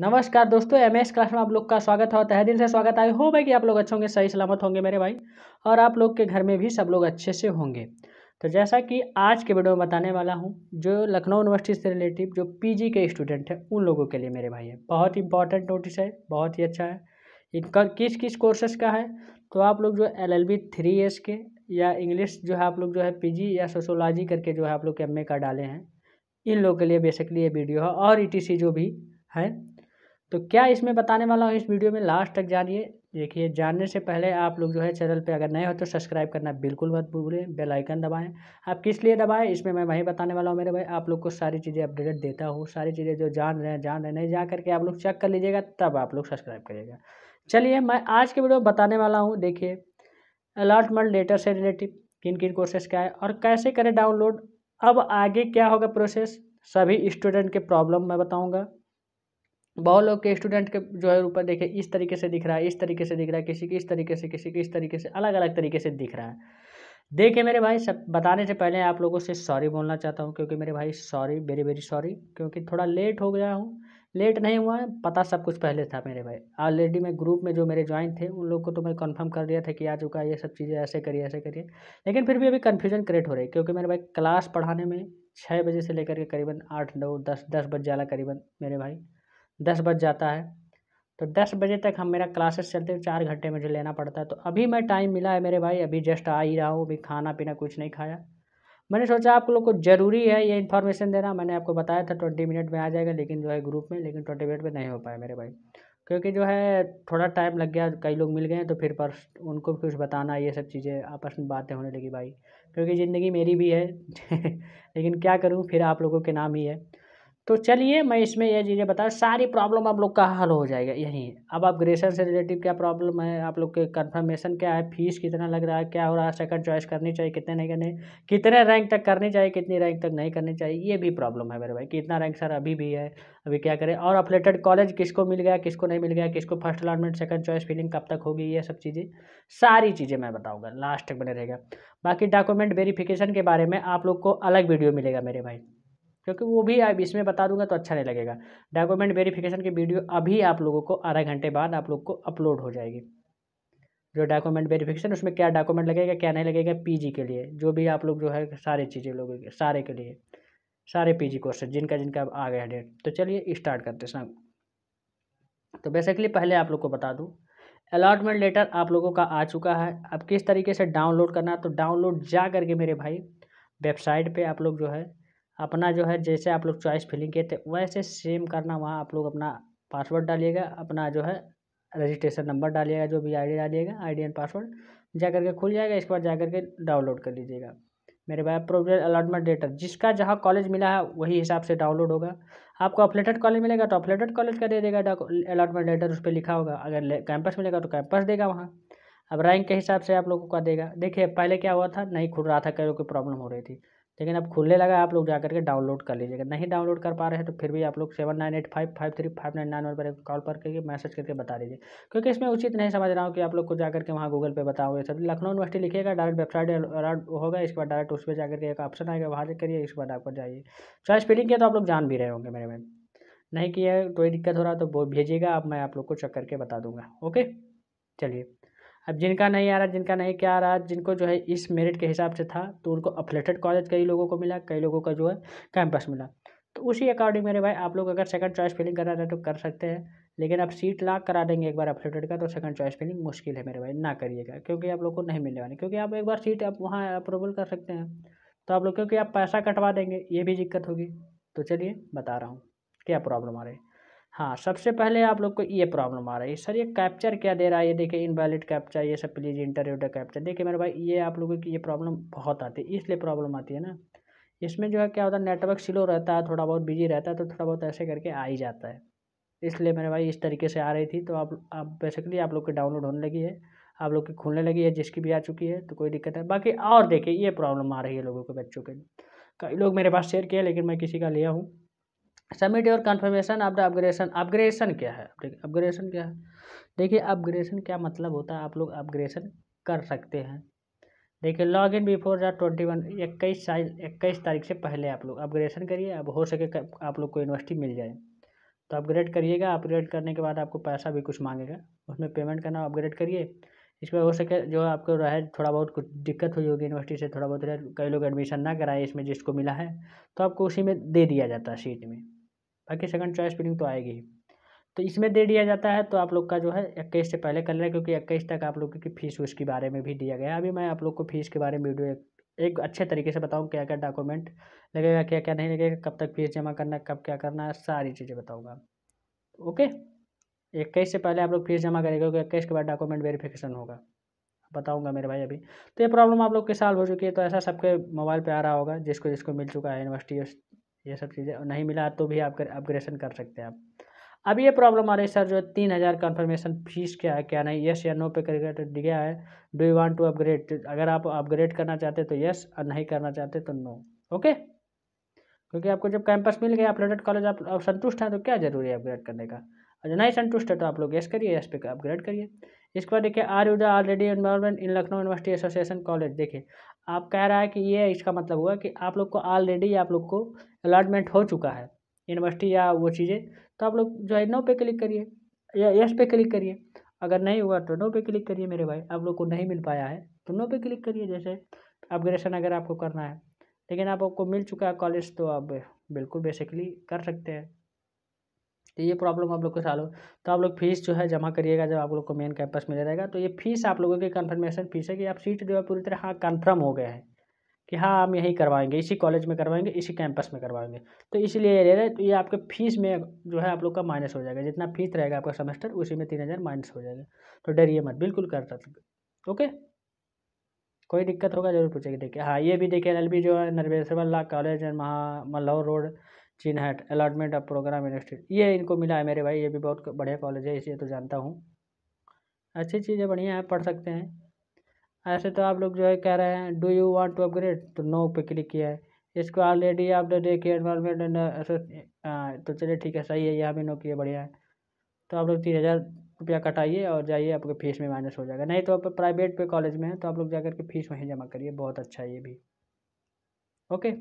नमस्कार दोस्तों M S class में आप लोग का स्वागत है और तहे दिल से स्वागत आए हो भाई कि आप लोग अच्छे होंगे सही सलामत होंगे मेरे भाई और आप लोग के घर में भी सब लोग अच्छे से होंगे तो जैसा कि आज के वीडियो में बताने वाला हूँ जो लखनऊ यूनिवर्सिटी से रिलेटिव जो पीजी के स्टूडेंट हैं उन लोगों के लिए मेरे भाई है बहुत इंपॉर्टेंट नोटिस है बहुत ही अच्छा है इनका किस किस कोर्सेस का है तो आप लोग जो L L B three S के या इंग्लिश जो है आप लोग जो है पी या सोशोलॉजी करके जो है आप लोग एम ए का डाले हैं इन लोगों के लिए बेसिकली ये वीडियो है और ई टी सी जो भी है तो क्या इसमें बताने वाला हूँ इस वीडियो में लास्ट तक जानिए देखिए जानने से पहले आप लोग जो है चैनल पे अगर नए हो तो सब्सक्राइब करना बिल्कुल मत भूलें बेल आइकन दबाएं आप किस लिए दबाएं इसमें मैं वही बताने वाला हूँ मेरे भाई आप लोग को सारी चीज़ें अपडेटेड देता हूँ सारी चीज़ें जो जान रहे हैं जान रहे हैं नहीं जा करके आप लोग चेक कर लीजिएगा तब आप लोग सब्सक्राइब करिएगा चलिए मैं आज के वीडियो बताने वाला हूँ देखिए अलॉटमेंट लेटर से रिलेटिव किन किन कोर्सेस क्या है और कैसे करें डाउनलोड अब आगे क्या होगा प्रोसेस सभी स्टूडेंट के प्रॉब्लम मैं बताऊँगा बहुत लोग के स्टूडेंट के जो है ऊपर देखे इस तरीके से दिख रहा है इस तरीके से दिख रहा है किसी की इस तरीके से किसी की इस तरीके से अलग अलग तरीके से दिख रहा है देखिए मेरे भाई सब बताने से पहले आप लोगों से सॉरी बोलना चाहता हूँ क्योंकि मेरे भाई सॉरी वेरी वेरी सॉरी क्योंकि थोड़ा लेट हो गया हूँ लेट नहीं हुआ है पता सब कुछ पहले था मेरे भाई ऑलरेडी मैं ग्रुप में जो मेरे ज्वाइन थे उन लोग को तो मैं कंफर्म कर दिया था कि आ चुका ये सब चीज़ें ऐसे करिए ऐसे करिए लेकिन फिर भी अभी कन्फ्यूजन क्रिएट हो रही है क्योंकि मेरे भाई क्लास पढ़ाने में छः बजे से लेकर के करीबन आठ नौ दस दस बजे जाला करीबन मेरे भाई दस बज जाता है तो दस बजे तक हम मेरा क्लासेस चलते हैं चार घंटे मुझे लेना पड़ता है तो अभी मैं टाइम मिला है मेरे भाई अभी जस्ट आ ही रहा हूँ अभी खाना पीना कुछ नहीं खाया मैंने सोचा आप लोग को ज़रूरी है ये इन्फॉर्मेशन देना मैंने आपको बताया था ट्वेंटी मिनट में आ जाएगा लेकिन जो है ग्रुप में लेकिन ट्वेंटी मिनट में नहीं हो पाया मेरे भाई क्योंकि जो है थोड़ा टाइम लग गया कई लोग मिल गए तो फिर पर उनको भी कुछ बताना ये सब चीज़ें आपस में बातें होने लगी भाई क्योंकि ज़िंदगी मेरी भी है लेकिन क्या करूँ फिर आप लोगों के नाम ही है तो चलिए मैं इसमें यह चीज़ें बताऊँ सारी प्रॉब्लम आप लोग का हल हो जाएगा यहीं अब आप ग्रेशन से रिलेटिव क्या प्रॉब्लम है आप लोग के कन्फर्मेशन क्या है फीस कितना लग रहा है क्या हो रहा है सेकंड चॉइस करनी चाहिए कितने नहीं करने कितने रैंक तक करनी चाहिए कितनी रैंक तक नहीं करनी चाहिए ये भी प्रॉब्लम है मेरे भाई कि इतना रैंक सर अभी भी है अभी क्या करें और अपलेटेड कॉलेज किसको मिल गया किसको नहीं मिल गया किसको first allotment second choice filling कब तक होगी ये सब चीज़ें सारी चीज़ें मैं बताऊँगा लास्ट तक बने रहेगा बाकी डॉक्यूमेंट वेरीफिकेशन के बारे में आप लोग को अलग वीडियो मिलेगा मेरे भाई क्योंकि वो भी अब इसमें बता दूंगा तो अच्छा नहीं लगेगा डॉक्यूमेंट वेरिफिकेशन की वीडियो अभी आप लोगों को आधा घंटे बाद आप लोग को अपलोड हो जाएगी जो डॉक्यूमेंट वेरिफिकेशन उसमें क्या डॉक्यूमेंट लगेगा क्या नहीं लगेगा पीजी के लिए जो भी आप लोग जो है सारे चीज़ें लोगों के सारे के लिए सारे पीजी कोर्सेज जिनका जिनका आ गया डेट तो चलिए स्टार्ट करते हैं तो बेसिकली पहले आप लोग को बता दूँ अलाटमेंट लेटर आप लोगों का आ चुका है अब किस तरीके से डाउनलोड करना है तो डाउनलोड जा करके मेरे भाई वेबसाइट पर आप लोग जो है अपना जो है जैसे आप लोग चॉइस फिलिंग किए थे वैसे सेम करना वहाँ आप लोग अपना पासवर्ड डालिएगा अपना जो है रजिस्ट्रेशन नंबर डालिएगा जो भी आई डालिएगा आई एंड पासवर्ड जा करके खुल जाएगा इसके बाद जा करके डाउनलोड कर लीजिएगा मेरे भाई प्रोविजन अलाटमेंट डेटा जिसका जहाँ कॉलेज मिला है वही हिसाब से डाउनलोड होगा आपको अपलेटेड कॉलेज मिलेगा तो अपलेटेड कॉलेज का दे देगा अलॉटमेंट लेटर उस पर लिखा होगा अगर कैंपस मिलेगा तो कैंपस देगा वहाँ अब रैंक के हिसाब से आप लोगों का देगा देखिए पहले क्या हुआ था नहीं खुल रहा था कहीं कोई प्रॉब्लम हो रही थी लेकिन अब खुलने लगा आप लोग जा करके डाउनलोड कर लीजिएगा नहीं डाउनलोड कर पा रहे हैं तो फिर भी आप लोग seven nine eight five five three five nine nine one पर एक कॉल पर करके मैसेज करके बता दीजिए क्योंकि इसमें उचित नहीं समझ रहा हूँ कि आप लोग को जा करके वहाँ गूगल पे बताओगे सब लखनऊ यूनिवर्सिटी लिखेगा डायरेक्ट वेबसाइट होगा इसके बाद डायरेक्ट उस पर जाकर के एक ऑप्शन आएगा वहाँ से करिए इसके बाद आपको जाइए चॉइस फिलिंग किया तो आप लोग जान भी रहे होंगे मेरे में नहीं किया कोई दिक्कत हो रहा तो भेजिएगा अब मैं आप लोग को चेक करके बता दूंगा ओके चलिए अब जिनका नहीं आ रहा जिनका नहीं क्या आ रहा जिनको जो है इस मेरिट के हिसाब से था तो उनको अपलेटेड कॉलेज कई लोगों को मिला कई लोगों का जो है कैंपस मिला तो उसी अकॉर्डिंग मेरे भाई आप लोग अगर सेकंड चॉइस फिलिंग करा रहे तो कर सकते हैं लेकिन आप सीट लाक करा देंगे एक बार अपलेटेड का तो सेकंड चॉइस फिलिंग मुश्किल है मेरे भाई ना करिएगा क्योंकि आप लोग को नहीं मिलने वाली क्योंकि आप एक बार सीट आप वहाँ अप्रूवल कर सकते हैं तो आप लोग क्योंकि आप पैसा कटवा देंगे ये भी दिक्कत होगी तो चलिए बता रहा हूँ क्या प्रॉब्लम आ रही है हाँ सबसे पहले आप लोग को ये प्रॉब्लम आ रही है सर ये कैप्चर क्या दे रहा है ये देखिए इनवैलिड कैप्चर ये सब प्लीज़ इंटरव्यू कैप्चर देखिए मेरे भाई ये आप लोगों की ये प्रॉब्लम बहुत आती है इसलिए प्रॉब्लम आती है ना इसमें जो है क्या होता है नेटवर्क स्लो रहता है थोड़ा बहुत बिजी रहता है तो थोड़ा बहुत ऐसे करके आ ही जाता है इसलिए मेरे भाई इस तरीके से आ रही थी तो आप आप बेसिकली आप लोग की डाउनलोड होने लगी है आप लोग की खुलने लगी है जिसकी भी आ चुकी है तो कोई दिक्कत है बाकी और देखिए ये प्रॉब्लम आ रही है लोगों के बच्चों के कई लोग मेरे पास शेयर किया लेकिन मैं किसी का लिया हूँ सबमिट योर कन्फर्मेशन आप अपग्रेशन अपग्रेशन क्या है अपग्रेशन क्या है देखिए अपग्रेशन क्या मतलब होता है आप लोग अपग्रेशन कर सकते हैं देखिए log in before the twenty one इक्कीस साइज इक्कीस तारीख से पहले आप लोग अपग्रेशन करिए अब हो सके आप लोग को यूनिवर्सिटी मिल जाए तो अपग्रेड करिएगा अपग्रेड करने के बाद आपको पैसा भी कुछ मांगेगा उसमें पेमेंट करना अपग्रेड करिए इसमें हो सके जो आपको रहे थोड़ा बहुत कुछ दिक्कत हुई होगी यूनिवर्सिटी से थोड़ा बहुत कई लोग एडमिशन ना कराए इसमें जिसको मिला है तो आपको उसी में दे दिया जाता है सीट में बाकी सेकंड चॉइस फिलिंग तो आएगी ही तो इसमें दे दिया जाता है तो आप लोग का जो है इक्कीस से पहले कर लें क्योंकि इक्कीस तक आप लोग की फीस उसके बारे में भी दिया गया अभी मैं आप लोग को फीस के बारे में वीडियो एक अच्छे तरीके से बताऊँ क्या क्या डॉक्यूमेंट लगेगा क्या क्या नहीं लगेगा कब तक फीस जमा करना कब क्या करना है सारी चीज़ें बताऊँगा ओके इक्कीस से पहले आप लोग फीस जमा करेंगे क्योंकि इक्कीस के बाद डॉक्यूमेंट वेरिफिकेशन होगा बताऊंगा मेरे भाई अभी तो ये प्रॉब्लम आप लोग के साल हो चुकी है तो ऐसा सबके मोबाइल पे आ रहा होगा जिसको जिसको मिल चुका है यूनिवर्सिटी ये सब चीज़ें नहीं मिला तो भी आप अपग्रेशन कर सकते हैं आप अब ये प्रॉब्लम आ रही है सर जो तीन हज़ार कन्फर्मेशन फीस क्या है क्या नहीं येस या नो पे करके तो गया है do you want to upgrade अगर आप अपग्रेड करना चाहते तो येस और नहीं करना चाहते तो नो ओके क्योंकि आपको जब कैंपस मिल गया लेटेड कॉलेज आप, आप संतुष्ट हैं तो क्या जरूरी है अपग्रेड करने का अगर नहीं संतुष्ट है तो आप लोग यस करिए यस पे अपग्रेड करिए इसके बाद देखिए are you the already involvement in Lucknow university association college देखिए आप कह रहा है कि ये इसका मतलब हुआ कि आप लोग को ऑलरेडी आप लोग को अलॉटमेंट हो चुका है यूनिवर्सिटी या वो चीज़ें तो आप लोग जो है नो पे क्लिक करिए या यस पे क्लिक करिए अगर नहीं हुआ तो नो पे क्लिक करिए मेरे भाई आप लोग को नहीं मिल पाया है तो नो पे क्लिक करिए जैसे अपग्रेशन अगर आपको करना है लेकिन आप आपको मिल चुका है कॉलेज तो आप बिल्कुल बेसिकली कर सकते हैं तो ये प्रॉब्लम आप लोग को सॉल्व तो आप लोग फीस जो है जमा करिएगा जब आप लोग को मेन कैंपस में रहेगा तो ये फीस आप लोगों की कन्फर्मेशन फीस है कि आप सीट जो है पूरी तरह हाँ कन्फर्म हो गए हैं कि हाँ हम यही करवाएंगे इसी कॉलेज में करवाएंगे इसी कैंपस में करवाएंगे तो इसीलिए ये रहे तो ये आपके फीस में जो है आप लोग का माइनस हो जाएगा जितना फीस रहेगा आपका सेमेस्टर उसी में तीन हज़ार माइनस हो जाएगा तो डरिए मत बिल्कुल कर सकते ओके कोई दिक्कत होगा जरूर पूछेगी देखिए हाँ ये भी देखिए एल जो है नरवेश्वर college and Malhaur road Chinhat allotment of programme industry ये इनको मिला है मेरे भाई ये भी बहुत बढ़िया कॉलेज है इसे तो जानता हूँ अच्छी चीज़ें बढ़िया है पढ़ सकते हैं ऐसे तो आप लोग जो है कह रहे हैं do you want to upgrade तो नो पे क्लिक किया है इसको ऑलरेडी आप लोग देखिए एनवायरमेंट एंड uh, तो चलिए ठीक है सही है यहाँ भी नो किए बढ़िया है तो आप लोग तीन हज़ार रुपया कटाइए और जाइए आपके फीस में माइनस हो जाएगा नहीं तो आप प्राइवेट पे कॉलेज में है तो आप लोग जाकर के फीस वहीं जमा करिए बहुत अच्छा है ये भी ओके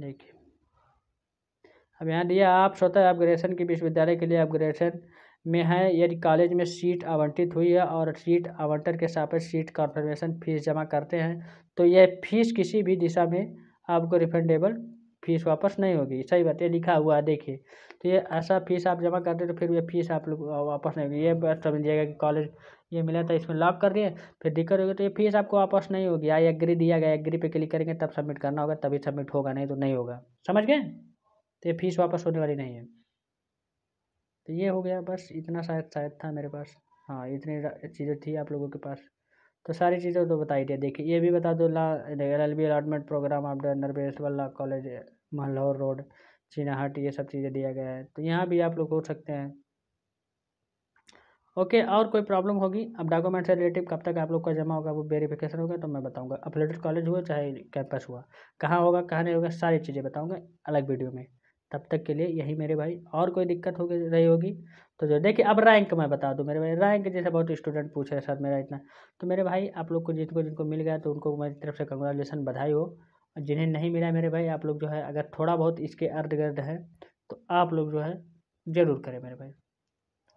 देखिए अब यहाँ दिया आप स्वतः अपग्रेशन की विश्वविद्यालय के लिए अपग्रेशन में है यदि कॉलेज में सीट आवंटित हुई है और सीट आवंटन के सापेक्ष सीट कॉन्फर्मेशन फीस जमा करते हैं तो यह फीस किसी भी दिशा में आपको रिफंडेबल फीस वापस नहीं होगी सही बात ये लिखा हुआ है देखिए तो ये ऐसा फीस आप जमा करते तो फिर ये फीस आप लोग वापस नहीं होगी ये समझिएगा कि कॉलेज ये मिला था इसमें लॉक कर दिए फिर दिक्कत होगी तो ये फीस आपको वापस नहीं होगी आई एग्री दिया गया एग्री पे क्लिक करेंगे तब सबमिट करना होगा तभी सबमिट होगा नहीं तो नहीं होगा समझ गए तो ये फीस वापस होने वाली नहीं है तो ये हो गया बस इतना शायद शायद था मेरे पास हाँ इतनी चीज़ें थी आप लोगों के पास तो सारी चीज़ें तो बताई ही देखिए ये भी बता दो law L L B allotment programme आप अंडर बेस्ट वाला कॉलेज महलौर रोड चिनाहट ये सब चीज़ें दिया गया है तो यहाँ भी आप लोग हो सकते हैं ओके और कोई प्रॉब्लम होगी अब डॉक्यूमेंट से रिलेटिव कब तक आप लोग का जमा होगा वो वेरिफिकेशन होगा तो मैं बताऊँगा अपलेटेड कॉलेज हुआ चाहे कैंपस हुआ कहाँ होगा कहाँ नहीं होगा सारी चीज़ें बताऊंगा अलग वीडियो में तब तक के लिए यही मेरे भाई और कोई दिक्कत हो रही होगी तो जो देखिए अब रैंक मैं बता दूँ मेरे भाई रैंक जैसे बहुत स्टूडेंट पूछे सर मेरा इतना तो मेरे भाई आप लोग को जिनको जिनको मिल गया तो उनको मेरी तरफ से कंग्रेचुलेसन बधाई हो जिन्हें नहीं मिला मेरे भाई आप लोग जो है अगर थोड़ा बहुत इसके अर्द गर्द है तो आप लोग जो है ज़रूर करें मेरे भाई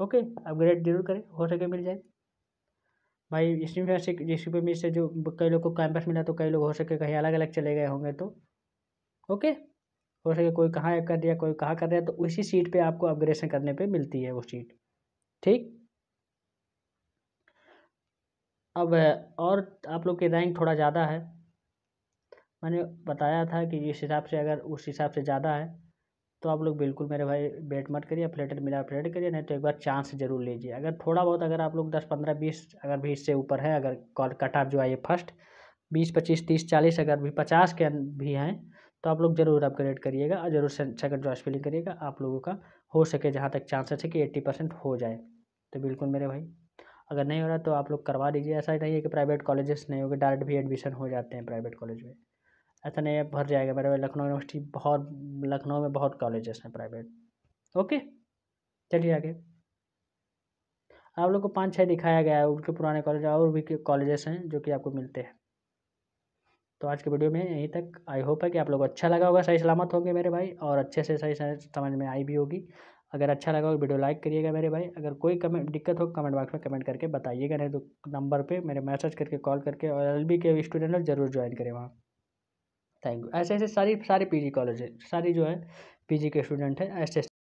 ओके अपग्रेड जरूर करें हो सके मिल जाए भाई इसमें से जिस पे में से जो कई लोग को कैंपस मिला तो कई लोग हो सके कहीं अलग अलग चले गए होंगे तो ओके हो सके कोई कहाँ कर दिया कोई कहाँ कर दिया तो उसी सीट पे आपको अपग्रेडेशन करने पे मिलती है वो सीट ठीक अब और आप लोग की रैंक थोड़ा ज़्यादा है मैंने बताया था कि जिस हिसाब से अगर उस हिसाब से ज़्यादा है तो आप लोग बिल्कुल मेरे भाई बेट मत करिए फ्लेटेड मिला फ्लेट करिए नहीं तो एक बार चांस जरूर लीजिए अगर थोड़ा बहुत अगर आप लोग दस पंद्रह बीस अगर भी इससे ऊपर है अगर कॉल कट ऑफ जो आइए फर्स्ट बीस पच्चीस तीस चालीस अगर भी पचास के अं-, भी हैं तो आप लोग ज़रूर अपग्रेड करिएगा और ज़रूर सेकंड चॉइस फिलिंग करिएगा आप लोगों का हो सके जहाँ तक चांसेस है कि एट्टी परसेंट हो जाए तो बिल्कुल मेरे भाई अगर नहीं हो रहा तो आप लोग करवा दीजिए ऐसा नहीं है कि प्राइवेट कॉलेजेस नहीं होगी डायरेक्ट भी एडमिशन हो जाते हैं प्राइवेट कॉलेज में ऐसा नहीं है भर जाएगा मेरे भाई लखनऊ यूनिवर्सिटी बहुत लखनऊ में बहुत कॉलेजेस हैं प्राइवेट ओके चलिए आगे आप लोग को पाँच छः दिखाया गया है उनके पुराने कॉलेज और भी कॉलेजेस हैं जो कि आपको मिलते हैं तो आज के वीडियो में यहीं तक आई होप है कि आप लोग अच्छा लगा होगा सही सलामत होंगे मेरे भाई और अच्छे से सही समझ में आई भी होगी अगर अच्छा लगा होगा वीडियो लाइक करिएगा मेरे भाई अगर कोई कमेंट दिक्कत हो कमेंट बॉक्स में कमेंट करके बताइएगा नहीं तो नंबर पे मेरे मैसेज करके कॉल करके और एल के स्टूडेंट जरूर ज्वाइन करें वहाँ थैंक यू ऐसे ऐसे सारी सारी पीजी कॉलेज है सारी जो है पीजी के स्टूडेंट हैं ऐसे